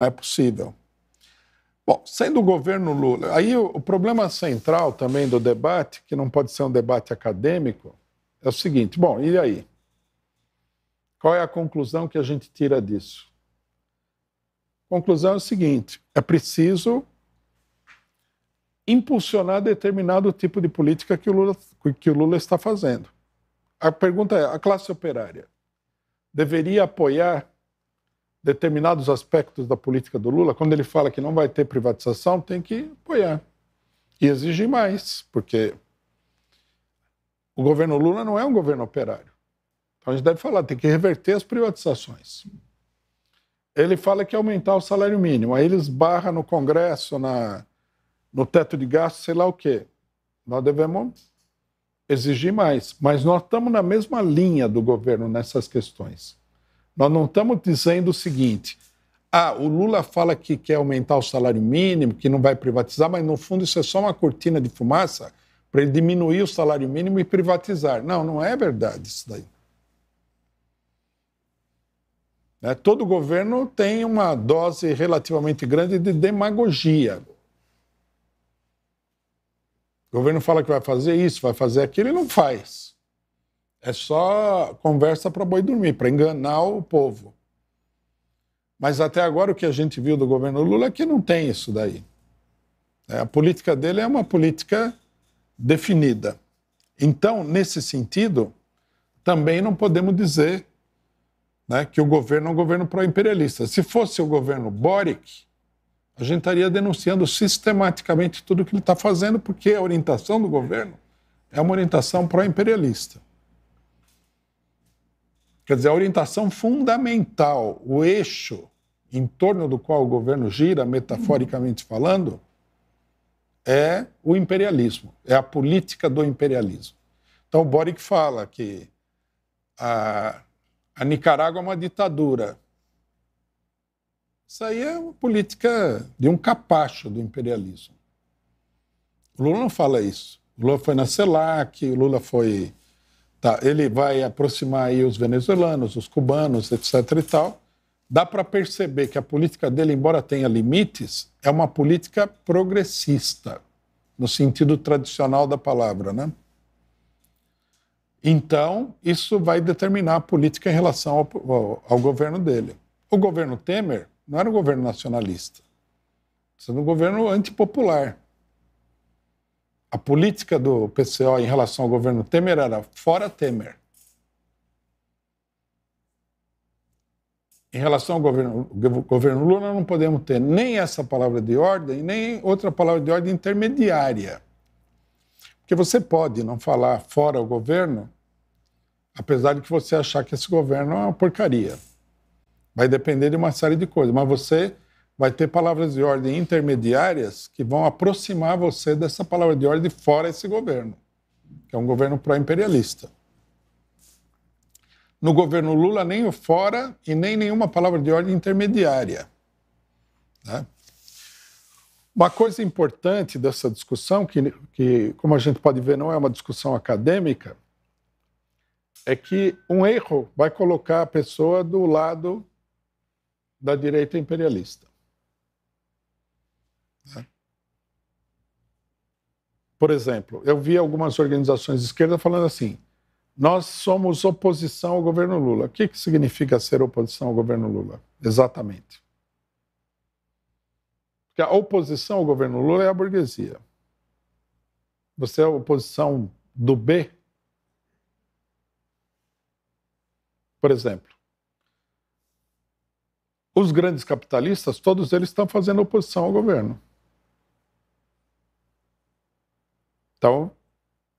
Não é possível. Bom, sendo o governo Lula, aí o, problema central também do debate, que não pode ser um debate acadêmico, é o seguinte: bom, e aí? Qual é a conclusão que a gente tira disso? Conclusão é o seguinte: é preciso impulsionar determinado tipo de política que o Lula, que o Lula está fazendo. A pergunta é: a classe operária deveria apoiar determinados aspectos da política do Lula, quando ele fala que não vai ter privatização, tem que apoiar e exigir mais, porque o governo Lula não é um governo operário. Então a gente deve falar, tem que reverter as privatizações. Ele fala que é aumentar o salário mínimo, aí eles barra no Congresso, na, no teto de gastos, sei lá o quê. Nós devemos exigir mais, mas nós estamos na mesma linha do governo nessas questões. Nós não estamos dizendo o seguinte: ah, o Lula fala que quer aumentar o salário mínimo, que não vai privatizar, mas no fundo isso é só uma cortina de fumaça para ele diminuir o salário mínimo e privatizar. Não, não é verdade isso daí. Né? Todo governo tem uma dose relativamente grande de demagogia. O governo fala que vai fazer isso, vai fazer aquilo e não faz. É só conversa para boi dormir, para enganar o povo. Mas até agora o que a gente viu do governo Lula é que não tem isso daí. É, a política dele é uma política definida. Então, nesse sentido, também não podemos dizer né, que o governo é um governo pró-imperialista. Se fosse o governo Boric, a gente estaria denunciando sistematicamente tudo que ele está fazendo, porque a orientação do governo é uma orientação pró-imperialista. Quer dizer, a orientação fundamental, o eixo em torno do qual o governo gira, metaforicamente falando, é o imperialismo, é a política do imperialismo. Então, o Boric fala que a, a Nicarágua é uma ditadura. Isso aí é uma política de um capacho do imperialismo. O Lula não fala isso. O Lula foi na CELAC, o Lula foi Tá, ele vai aproximar aí os venezuelanos, os cubanos, etc. e tal. Dá para perceber que a política dele, embora tenha limites, é uma política progressista, no sentido tradicional da palavra, né? Então, isso vai determinar a política em relação ao, ao, ao governo dele. O governo Temer não era um governo nacionalista, era um governo antipopular a política do PCO em relação ao governo Temer era fora Temer. Em relação ao governo, governo Lula, não podemos ter nem essa palavra de ordem, nem outra palavra de ordem intermediária. Porque você pode não falar fora o governo, apesar de que você achar que esse governo é uma porcaria. Vai depender de uma série de coisas, mas você vai ter palavras de ordem intermediárias que vão aproximar você dessa palavra de ordem fora esse governo, que é um governo pró-imperialista. No governo Lula, nem o fora e nem nenhuma palavra de ordem intermediária. Né? Uma coisa importante dessa discussão, que, que, como a gente pode ver, não é uma discussão acadêmica, é que um erro vai colocar a pessoa do lado da direita imperialista. Por exemplo, eu vi algumas organizações de esquerda falando assim: nós somos oposição ao governo Lula. O que, que significa ser oposição ao governo Lula? Exatamente. Porque a oposição ao governo Lula é a burguesia. Você é a oposição do B? Por exemplo, os grandes capitalistas, todos eles estão fazendo oposição ao governo. Então,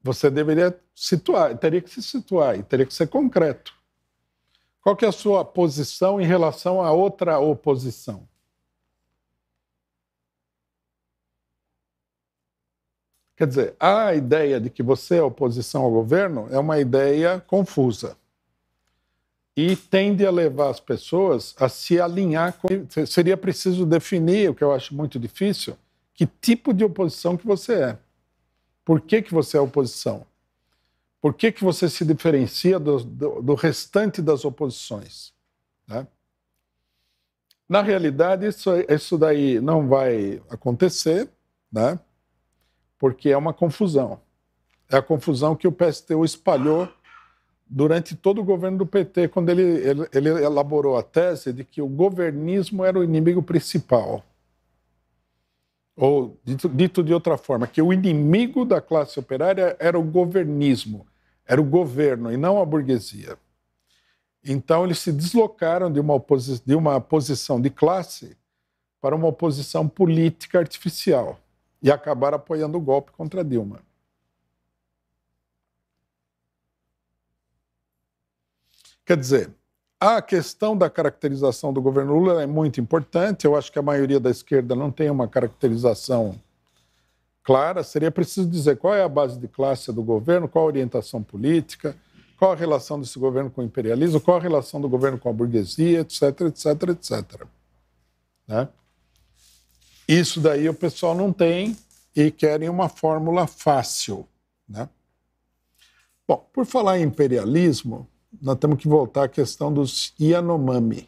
você deveria situar, teria que se situar e teria que ser concreto. Qual que é a sua posição em relação à outra oposição? Quer dizer, a ideia de que você é oposição ao governo é uma ideia confusa e tende a levar as pessoas a se alinhar com. Seria preciso definir, o que eu acho muito difícil, que tipo de oposição que você é. Por que, que você é oposição? Por que, que você se diferencia do, do, do restante das oposições? Né? Na realidade, isso, isso daí não vai acontecer, né? porque é uma confusão. É a confusão que o PSTU espalhou durante todo o governo do PT, quando ele, ele, ele elaborou a tese de que o governismo era o inimigo principal. Ou, dito, dito de outra forma, que o inimigo da classe operária era o governismo, era o governo e não a burguesia. Então, eles se deslocaram de uma, de uma posição de classe para uma oposição política artificial e acabaram apoiando o golpe contra Dilma. Quer dizer, a questão da caracterização do governo Lula é muito importante. Eu acho que a maioria da esquerda não tem uma caracterização clara. Seria preciso dizer qual é a base de classe do governo, qual a orientação política, qual a relação desse governo com o imperialismo, qual a relação do governo com a burguesia, etc, etc, etc. Né? Isso daí o pessoal não tem e querem uma fórmula fácil. Né? Bom, por falar em imperialismo, nós temos que voltar à questão dos Yanomami.